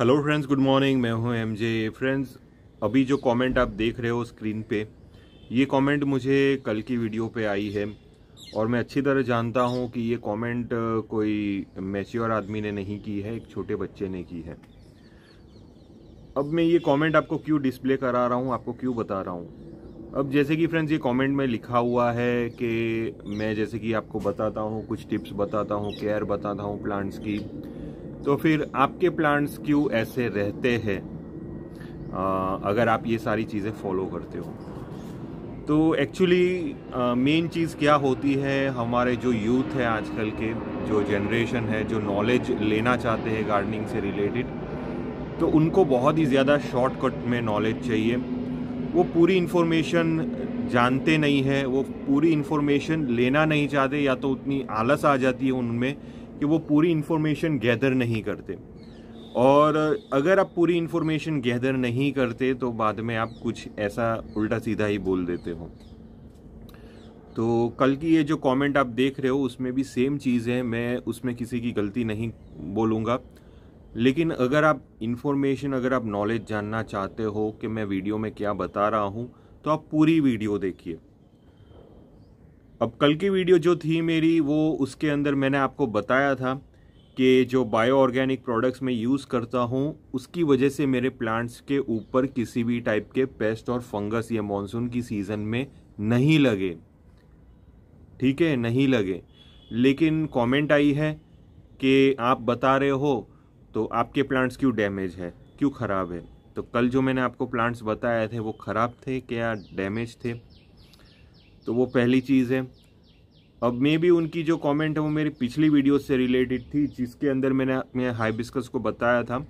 hello friends good morning मैं हूं MJ friends अभी जो कमेंट आप देख रहे हो स्क्रीन पे ये कमेंट मुझे कल की वीडियो पे आई है और मैं अच्छी तरह जानता हूं कि ये कमेंट कोई मैच्योर आदमी ने नहीं की है एक छोटे बच्चे ने की है अब मैं ये कमेंट आपको क्यों डिस्प्ले करा रहा हूँ आपको क्यों बता रहा हूँ अब जैसे कि फ्रेंड्स ये कॉमेंट में लिखा हुआ है कि मैं जैसे कि आपको बताता हूँ कुछ टिप्स बताता हूँ केयर बताता हूँ प्लांट्स की तो फिर आपके प्लांट्स क्यों ऐसे रहते हैं अगर आप ये सारी चीज़ें फॉलो करते हो तो एक्चुअली मेन चीज़ क्या होती है हमारे जो यूथ है आजकल के जो जनरेशन है जो नॉलेज लेना चाहते हैं गार्डनिंग से रिलेटेड तो उनको बहुत ही ज़्यादा शॉर्टकट में नॉलेज चाहिए वो पूरी इन्फॉर्मेशन जानते नहीं हैं वो पूरी इन्फॉर्मेशन लेना नहीं चाहते या तो उतनी आलस आ जाती है उनमें कि वो पूरी इन्फॉर्मेशन गैदर नहीं करते और अगर आप पूरी इन्फॉर्मेशन गैदर नहीं करते तो बाद में आप कुछ ऐसा उल्टा सीधा ही बोल देते हो तो कल की ये जो कमेंट आप देख रहे हो उसमें भी सेम चीज़ है मैं उसमें किसी की गलती नहीं बोलूँगा लेकिन अगर आप इन्फॉर्मेशन अगर आप नॉलेज जानना चाहते हो कि मैं वीडियो में क्या बता रहा हूँ तो आप पूरी वीडियो देखिए अब कल की वीडियो जो थी मेरी वो उसके अंदर मैंने आपको बताया था कि जो बायो ऑर्गेनिक प्रोडक्ट्स मैं यूज़ करता हूँ उसकी वजह से मेरे प्लांट्स के ऊपर किसी भी टाइप के पेस्ट और फंगस या मानसून की सीज़न में नहीं लगे ठीक है नहीं लगे लेकिन कमेंट आई है कि आप बता रहे हो तो आपके प्लांट्स क्यों डैमेज है क्यों ख़राब है तो कल जो मैंने आपको प्लांट्स बताए थे वो ख़राब थे क्या डैमेज थे तो वो पहली चीज़ है अब मे भी उनकी जो कमेंट है वो मेरी पिछली वीडियो से रिलेटेड थी जिसके अंदर मैंने मैं हाइबिस्कस को बताया था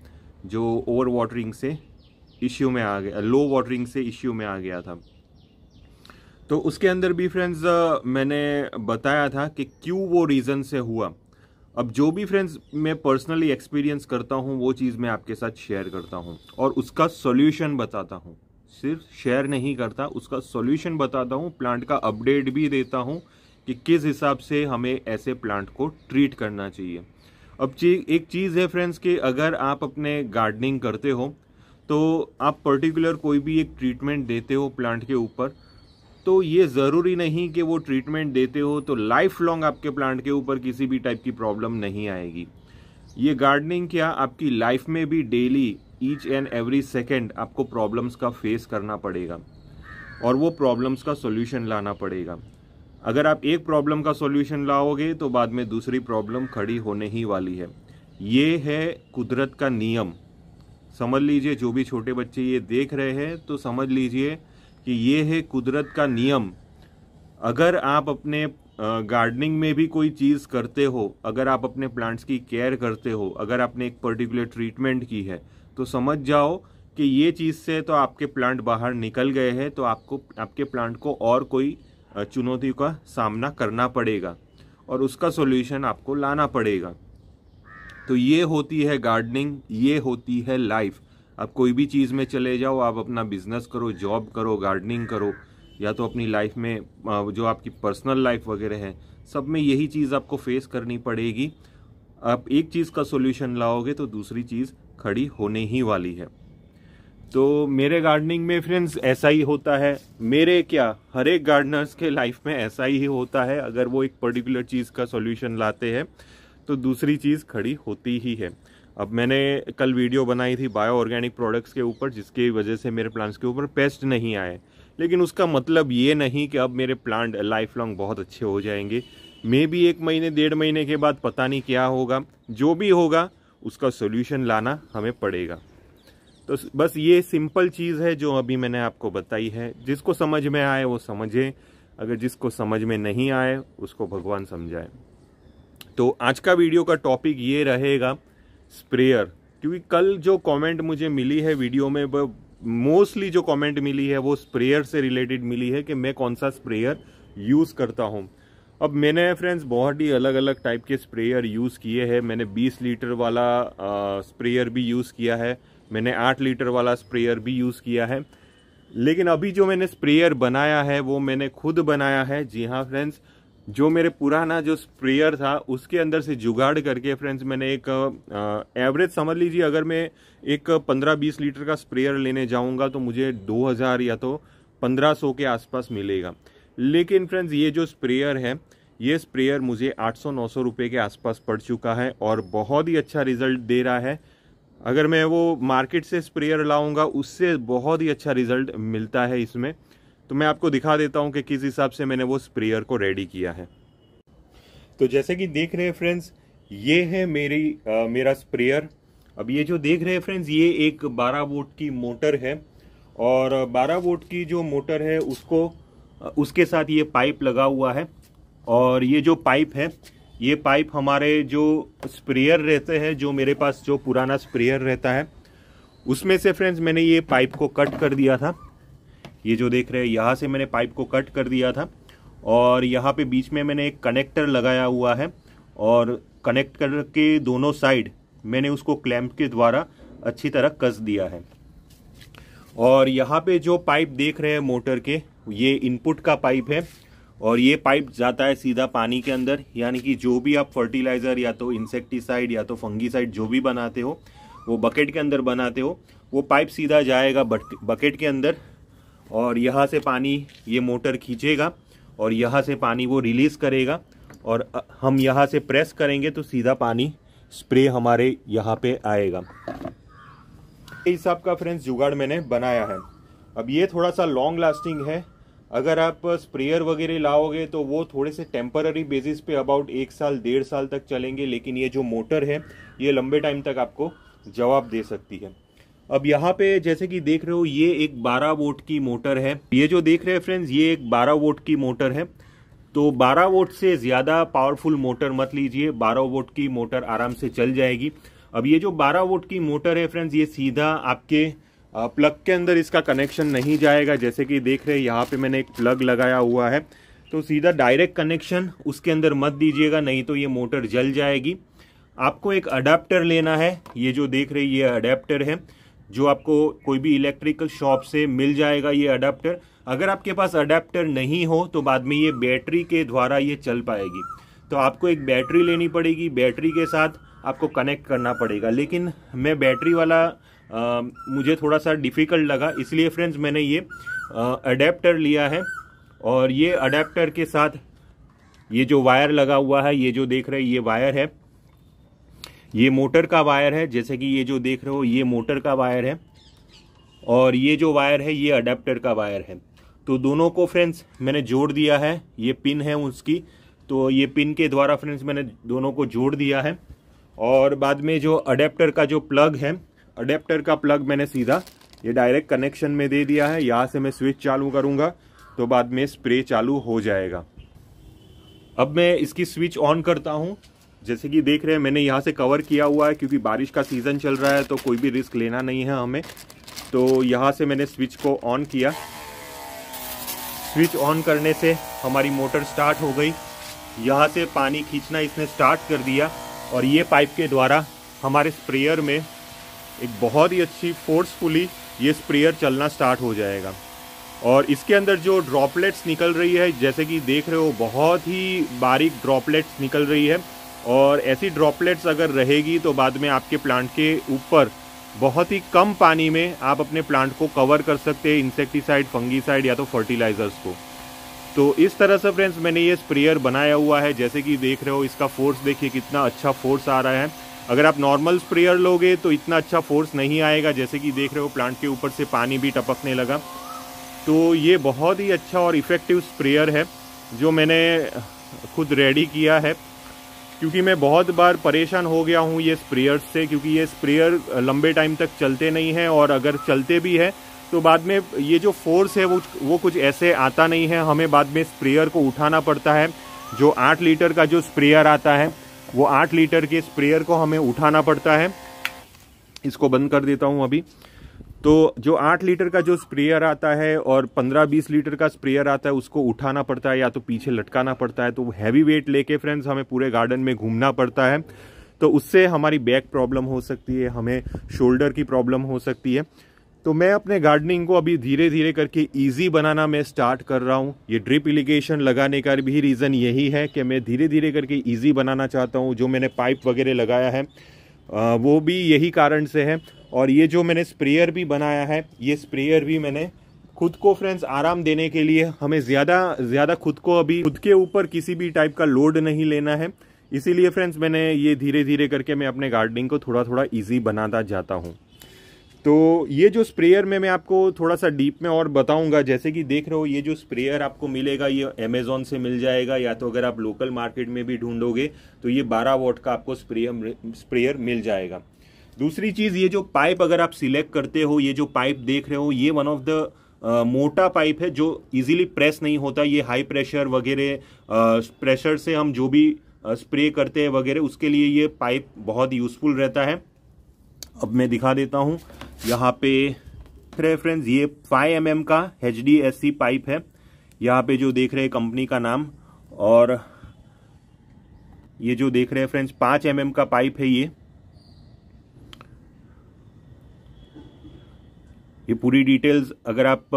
जो ओवर वाटरिंग से इश्यू में आ गया लो वाटरिंग से इश्यू में आ गया था तो उसके अंदर भी फ्रेंड्स मैंने बताया था कि क्यों वो रीज़न से हुआ अब जो भी फ्रेंड्स मैं पर्सनली एक्सपीरियंस करता हूँ वो चीज़ मैं आपके साथ शेयर करता हूँ और उसका सोल्यूशन बताता हूँ सिर्फ शेयर नहीं करता उसका सॉल्यूशन बताता हूँ प्लांट का अपडेट भी देता हूँ कि किस हिसाब से हमें ऐसे प्लांट को ट्रीट करना चाहिए अब चीज एक चीज़ है फ्रेंड्स कि अगर आप अपने गार्डनिंग करते हो तो आप पर्टिकुलर कोई भी एक ट्रीटमेंट देते हो प्लांट के ऊपर तो ये ज़रूरी नहीं कि वो ट्रीटमेंट देते हो तो लाइफ लॉन्ग आपके प्लांट के ऊपर किसी भी टाइप की प्रॉब्लम नहीं आएगी ये गार्डनिंग क्या आपकी लाइफ में भी daily each and every second आपको प्रॉब्लम्स का फेस करना पड़ेगा और वो प्रॉब्लम्स का सोल्यूशन लाना पड़ेगा अगर आप एक प्रॉब्लम का सोल्यूशन लाओगे तो बाद में दूसरी प्रॉब्लम खड़ी होने ही वाली है ये है कुदरत का नियम समझ लीजिए जो भी छोटे बच्चे ये देख रहे हैं तो समझ लीजिए कि ये है कुदरत का नियम अगर आप अपने गार्डनिंग में भी कोई चीज़ करते हो अगर आप अपने प्लांट्स की केयर करते हो अगर आपने एक पर्टिकुलर ट्रीटमेंट की है तो समझ जाओ कि ये चीज़ से तो आपके प्लांट बाहर निकल गए हैं तो आपको आपके प्लांट को और कोई चुनौती का सामना करना पड़ेगा और उसका सॉल्यूशन आपको लाना पड़ेगा तो ये होती है गार्डनिंग ये होती है लाइफ आप कोई भी चीज़ में चले जाओ आप अपना बिजनेस करो जॉब करो गार्डनिंग करो या तो अपनी लाइफ में जो आपकी पर्सनल लाइफ वगैरह है सब में यही चीज़ आपको फेस करनी पड़ेगी आप एक चीज़ का सोल्यूशन लाओगे तो दूसरी चीज़ खड़ी होने ही वाली है तो मेरे गार्डनिंग में फ्रेंड्स ऐसा ही होता है मेरे क्या हर एक गार्डनर्स के लाइफ में ऐसा ही होता है अगर वो एक पर्टिकुलर चीज़ का सॉल्यूशन लाते हैं तो दूसरी चीज़ खड़ी होती ही है अब मैंने कल वीडियो बनाई थी बायो ऑर्गेनिक प्रोडक्ट्स के ऊपर जिसकी वजह से मेरे प्लांट्स के ऊपर पेस्ट नहीं आए लेकिन उसका मतलब ये नहीं कि अब मेरे प्लांट लाइफ लॉन्ग बहुत अच्छे हो जाएंगे मे भी एक महीने डेढ़ महीने के बाद पता नहीं क्या होगा जो भी होगा उसका सोल्यूशन लाना हमें पड़ेगा तो बस ये सिंपल चीज़ है जो अभी मैंने आपको बताई है जिसको समझ में आए वो समझे अगर जिसको समझ में नहीं आए उसको भगवान समझाए तो आज का वीडियो का टॉपिक ये रहेगा स्प्रेयर क्योंकि कल जो कमेंट मुझे मिली है वीडियो में मोस्टली जो कमेंट मिली है वो स्प्रेयर से रिलेटेड मिली है कि मैं कौन सा स्प्रेयर यूज़ करता हूँ अब मैंने फ्रेंड्स बहुत ही अलग अलग टाइप के स्प्रेयर यूज़ किए हैं मैंने 20 लीटर वाला स्प्रेयर भी यूज़ किया है मैंने 8 लीटर वाला स्प्रेयर भी यूज़ किया है लेकिन अभी जो मैंने स्प्रेयर बनाया है वो मैंने खुद बनाया है जी हाँ फ्रेंड्स जो मेरे पुराना जो स्प्रेयर था उसके अंदर से जुगाड़ करके फ्रेंड्स मैंने एक एवरेज समझ लीजिए अगर मैं एक 15-20 लीटर का स्प्रेयर लेने जाऊंगा तो मुझे 2000 या तो 1500 के आसपास मिलेगा लेकिन फ्रेंड्स ये जो स्प्रेयर है ये स्प्रेयर मुझे 800-900 रुपए के आसपास पड़ चुका है और बहुत ही अच्छा रिजल्ट दे रहा है अगर मैं वो मार्केट से स्प्रेयर लाऊंगा उससे बहुत ही अच्छा रिजल्ट मिलता है इसमें तो मैं आपको दिखा देता हूँ कि किस हिसाब से मैंने वो स्प्रेयर को रेडी किया है तो जैसे कि देख रहे हैं फ्रेंड्स ये है मेरी आ, मेरा स्प्रेयर अब ये जो देख रहे हैं फ्रेंड्स ये एक 12 वोट की मोटर है और 12 वोट की जो मोटर है उसको उसके साथ ये पाइप लगा हुआ है और ये जो पाइप है ये पाइप हमारे जो स्प्रेयर रहते हैं जो मेरे पास जो पुराना स्प्रेयर रहता है उसमें से फ्रेंड्स मैंने ये पाइप को कट कर दिया था ये जो देख रहे हैं यहाँ से मैंने पाइप को कट कर दिया था और यहाँ पे बीच में मैंने एक कनेक्टर लगाया हुआ है और कनेक्टर के दोनों साइड मैंने उसको क्लैम्प के द्वारा अच्छी तरह कस दिया है और यहाँ पे जो पाइप देख रहे हैं मोटर के ये इनपुट का पाइप है और ये पाइप जाता है सीधा पानी के अंदर यानी कि जो भी आप फर्टिलाइज़र या तो इंसेक्टिसाइड या तो फंगीसाइड जो भी बनाते हो वो बकेट के अंदर बनाते हो वो पाइप सीधा जाएगा बकेट के अंदर और यहाँ से पानी ये मोटर खींचेगा और यहाँ से पानी वो रिलीज़ करेगा और हम यहाँ से प्रेस करेंगे तो सीधा पानी स्प्रे हमारे यहाँ पे आएगा इस का फ्रेंड्स जुगाड़ मैंने बनाया है अब ये थोड़ा सा लॉन्ग लास्टिंग है अगर आप स्प्रेयर वगैरह लाओगे तो वो थोड़े से टेम्पररी बेसिस पे अबाउट एक साल डेढ़ साल तक चलेंगे लेकिन ये जो मोटर है ये लंबे टाइम तक आपको जवाब दे सकती है अब यहाँ पे जैसे कि देख रहे हो ये एक 12 वोट की मोटर है ये जो देख रहे हैं फ्रेंड्स ये एक 12 वोट की मोटर है तो 12 वोट से ज़्यादा पावरफुल मोटर मत लीजिए 12 वोट की मोटर आराम से चल जाएगी अब ये जो 12 वोट की मोटर है फ्रेंड्स ये सीधा आपके प्लग के अंदर इसका कनेक्शन नहीं जाएगा जैसे कि देख रहे हैं यहाँ पे मैंने एक प्लग लगाया हुआ है तो सीधा डायरेक्ट कनेक्शन उसके अंदर मत दीजिएगा नहीं तो ये मोटर जल जाएगी आपको एक अडाप्टर लेना है ये जो देख रहे ये अडेप्टर है जो आपको कोई भी इलेक्ट्रिकल शॉप से मिल जाएगा ये अडाप्टर अगर आपके पास अडाप्टर नहीं हो तो बाद में ये बैटरी के द्वारा ये चल पाएगी तो आपको एक बैटरी लेनी पड़ेगी बैटरी के साथ आपको कनेक्ट करना पड़ेगा लेकिन मैं बैटरी वाला आ, मुझे थोड़ा सा डिफ़िकल्ट लगा इसलिए फ्रेंड्स मैंने ये अडेप्टर लिया है और ये अडेप्टर के साथ ये जो वायर लगा हुआ है ये जो देख रहे हैं ये वायर है ये मोटर का वायर है जैसे कि ये जो देख रहे हो ये मोटर का वायर है और ये जो वायर है ये अडेप्टर का वायर है तो दोनों को फ्रेंड्स मैंने जोड़ दिया है ये पिन है उसकी तो ये पिन के द्वारा फ्रेंड्स मैंने दोनों को जोड़ दिया है और बाद में जो अडेप्टर का जो प्लग है अडेप्टर का प्लग मैंने सीधा ये डायरेक्ट कनेक्शन में दे दिया है यहाँ से मैं स्विच चालू करूँगा तो बाद में स्प्रे चालू हो जाएगा अब मैं इसकी स्विच ऑन करता हूँ जैसे कि देख रहे हैं मैंने यहाँ से कवर किया हुआ है क्योंकि बारिश का सीज़न चल रहा है तो कोई भी रिस्क लेना नहीं है हमें तो यहाँ से मैंने स्विच को ऑन किया स्विच ऑन करने से हमारी मोटर स्टार्ट हो गई यहाँ से पानी खींचना इसने स्टार्ट कर दिया और ये पाइप के द्वारा हमारे स्प्रेयर में एक बहुत ही अच्छी फोर्सफुली ये स्प्रेयर चलना स्टार्ट हो जाएगा और इसके अंदर जो ड्रॉपलेट्स निकल रही है जैसे कि देख रहे हो बहुत ही बारीक ड्रॉपलेट्स निकल रही है और ऐसी ड्रॉपलेट्स अगर रहेगी तो बाद में आपके प्लांट के ऊपर बहुत ही कम पानी में आप अपने प्लांट को कवर कर सकते हैं इंसेक्टिसाइड फंगीसाइड या तो फर्टिलाइजर्स को तो इस तरह से फ्रेंड्स मैंने ये स्प्रेयर बनाया हुआ है जैसे कि देख रहे हो इसका फोर्स देखिए कितना अच्छा फोर्स आ रहा है अगर आप नॉर्मल स्प्रेयर लोगे तो इतना अच्छा फोर्स नहीं आएगा जैसे कि देख रहे हो प्लांट के ऊपर से पानी भी टपकने लगा तो ये बहुत ही अच्छा और इफ़ेक्टिव स्प्रेयर है जो मैंने खुद रेडी किया है क्योंकि मैं बहुत बार परेशान हो गया हूँ ये स्प्रेयर्स से क्योंकि ये स्प्रेयर लंबे टाइम तक चलते नहीं हैं और अगर चलते भी हैं तो बाद में ये जो फोर्स है वो वो कुछ ऐसे आता नहीं है हमें बाद में स्प्रेयर को उठाना पड़ता है जो आठ लीटर का जो स्प्रेयर आता है वो आठ लीटर के स्प्रेयर को हमें उठाना पड़ता है इसको बंद कर देता हूँ अभी तो जो आठ लीटर का जो स्प्रेयर आता है और पंद्रह बीस लीटर का स्प्रेयर आता है उसको उठाना पड़ता है या तो पीछे लटकाना पड़ता है तो हैवी वेट लेके फ्रेंड्स हमें पूरे गार्डन में घूमना पड़ता है तो उससे हमारी बैक प्रॉब्लम हो सकती है हमें शोल्डर की प्रॉब्लम हो सकती है तो मैं अपने गार्डनिंग को अभी धीरे धीरे करके इजी बनाना मैं स्टार्ट कर रहा हूँ ये ड्रिप इलीगेशन लगाने का भी रीज़न यही है कि मैं धीरे धीरे करके इजी बनाना चाहता हूँ जो मैंने पाइप वगैरह लगाया है वो भी यही कारण से है और ये जो मैंने स्प्रेयर भी बनाया है ये स्प्रेयर भी मैंने खुद को फ्रेंड्स आराम देने के लिए हमें ज़्यादा ज़्यादा खुद को अभी खुद के ऊपर किसी भी टाइप का लोड नहीं लेना है इसीलिए फ्रेंड्स मैंने ये धीरे धीरे करके मैं अपने गार्डनिंग को थोड़ा थोड़ा ईजी बनाता जाता हूँ तो ये जो स्प्रेयर में मैं आपको थोड़ा सा डीप में और बताऊंगा जैसे कि देख रहे हो ये जो स्प्रेयर आपको मिलेगा ये अमेज़ोन से मिल जाएगा या तो अगर आप लोकल मार्केट में भी ढूंढोगे तो ये 12 वॉट का आपको स्प्रेयर स्प्रेयर मिल जाएगा दूसरी चीज़ ये जो पाइप अगर आप सिलेक्ट करते हो ये जो पाइप देख रहे हो ये वन ऑफ द मोटा पाइप है जो इजीली प्रेस नहीं होता ये हाई प्रेशर वगैरह प्रेशर से हम जो भी स्प्रे करते हैं वगैरह उसके लिए ये पाइप बहुत यूज़फुल रहता है अब मैं दिखा देता हूँ यहाँ पे रहे फ्रेंड्स ये 5 एम mm का H D S C pipe है यहाँ पे जो देख रहे हैं कंपनी का नाम और ये जो देख रहे हैं फ्रेंड्स 5 एम mm का पाइप है ये ये पूरी डिटेल्स अगर आप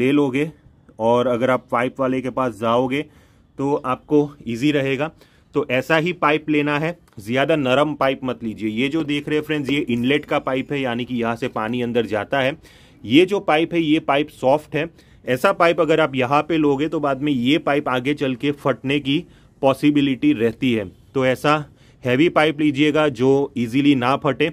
ले लोगे और अगर आप पाइप वाले के पास जाओगे तो आपको इजी रहेगा तो ऐसा ही पाइप लेना है ज़्यादा नरम पाइप मत लीजिए ये जो देख रहे हैं फ्रेंड्स ये इनलेट का पाइप है यानी कि यहाँ से पानी अंदर जाता है ये जो पाइप है ये पाइप सॉफ्ट है ऐसा पाइप अगर आप यहाँ पे लोगे तो बाद में ये पाइप आगे चल के फटने की पॉसिबिलिटी रहती है तो ऐसा हैवी पाइप लीजिएगा जो इजीली ना फटे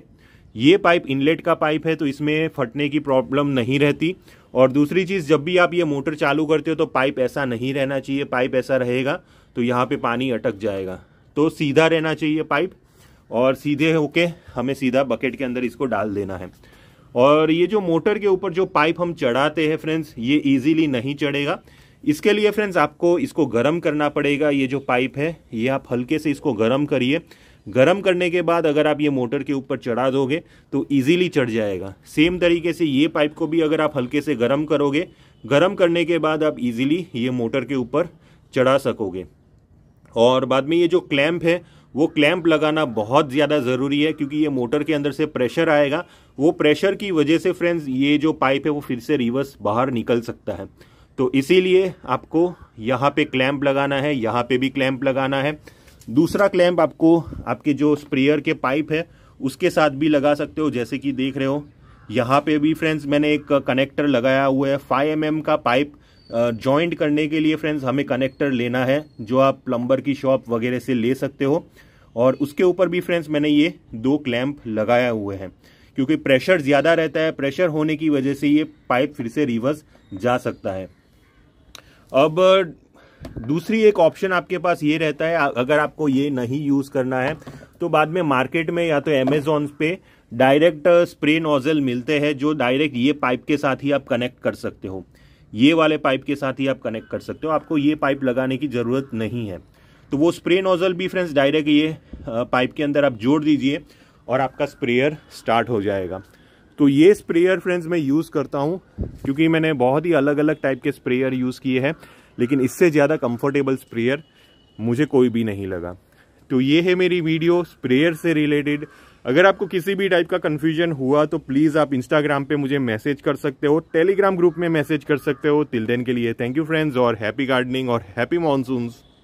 ये पाइप इनलेट का पाइप है तो इसमें फटने की प्रॉब्लम नहीं रहती और दूसरी चीज़ जब भी आप ये मोटर चालू करते हो तो पाइप ऐसा नहीं रहना चाहिए पाइप ऐसा रहेगा तो यहाँ पे पानी अटक जाएगा तो सीधा रहना चाहिए पाइप और सीधे होके हमें सीधा बकेट के अंदर इसको डाल देना है और ये जो मोटर के ऊपर जो पाइप हम चढ़ाते हैं फ्रेंड्स ये इजीली नहीं चढ़ेगा इसके लिए फ्रेंड्स आपको इसको गर्म करना पड़ेगा ये जो पाइप है ये आप हल्के से इसको गर्म करिए गर्म करने के बाद अगर आप ये मोटर के ऊपर चढ़ा दोगे तो इजीली चढ़ जाएगा सेम तरीके से ये पाइप को भी अगर आप हल्के से गर्म करोगे गर्म करने के बाद आप इजीली ये मोटर के ऊपर चढ़ा सकोगे और बाद में ये जो क्लैम्प है वो क्लैंप लगाना बहुत ज़्यादा ज़रूरी है क्योंकि ये मोटर के अंदर से प्रेशर आएगा वो प्रेशर की वजह से फ्रेंड्स ये जो पाइप है वो फिर से रिवर्स बाहर निकल सकता है तो इसीलिए आपको यहाँ पे क्लैंप लगाना है यहाँ पे भी क्लैंप लगाना है दूसरा क्लैम्प आपको आपके जो स्प्रेयर के पाइप है उसके साथ भी लगा सकते हो जैसे कि देख रहे हो यहाँ पे भी फ्रेंड्स मैंने एक कनेक्टर लगाया हुआ है फाइव एम mm का पाइप जॉइंट करने के लिए फ्रेंड्स हमें कनेक्टर लेना है जो आप प्लम्बर की शॉप वगैरह से ले सकते हो और उसके ऊपर भी फ्रेंड्स मैंने ये दो क्लैम्प लगाया हुए हैं क्योंकि प्रेशर ज़्यादा रहता है प्रेशर होने की वजह से ये पाइप फिर से रिवर्स जा सकता है अब दूसरी एक ऑप्शन आपके पास ये रहता है अगर आपको ये नहीं यूज़ करना है तो बाद में मार्केट में या तो एमेजोन पे डायरेक्ट स्प्रे नोजल मिलते हैं जो डायरेक्ट ये पाइप के साथ ही आप कनेक्ट कर सकते हो ये वाले पाइप के साथ ही आप कनेक्ट कर सकते हो आपको ये पाइप लगाने की ज़रूरत नहीं है तो वो स्प्रे नोजल भी फ्रेंड्स डायरेक्ट ये पाइप uh, के अंदर आप जोड़ दीजिए और आपका स्प्रेयर स्टार्ट हो जाएगा तो ये स्प्रेयर फ्रेंड्स मैं यूज़ करता हूँ क्योंकि मैंने बहुत ही अलग अलग टाइप के स्प्रेयर यूज़ किए हैं लेकिन इससे ज़्यादा कंफर्टेबल स्प्रेयर मुझे कोई भी नहीं लगा तो ये है मेरी वीडियो स्प्रेयर से रिलेटेड अगर आपको किसी भी टाइप का कन्फ्यूजन हुआ तो प्लीज़ आप इंस्टाग्राम पे मुझे मैसेज कर सकते हो टेलीग्राम ग्रुप में मैसेज कर सकते हो तिल देन के लिए थैंक यू फ्रेंड्स और हैप्पी गार्डनिंग और हैप्पी मानसून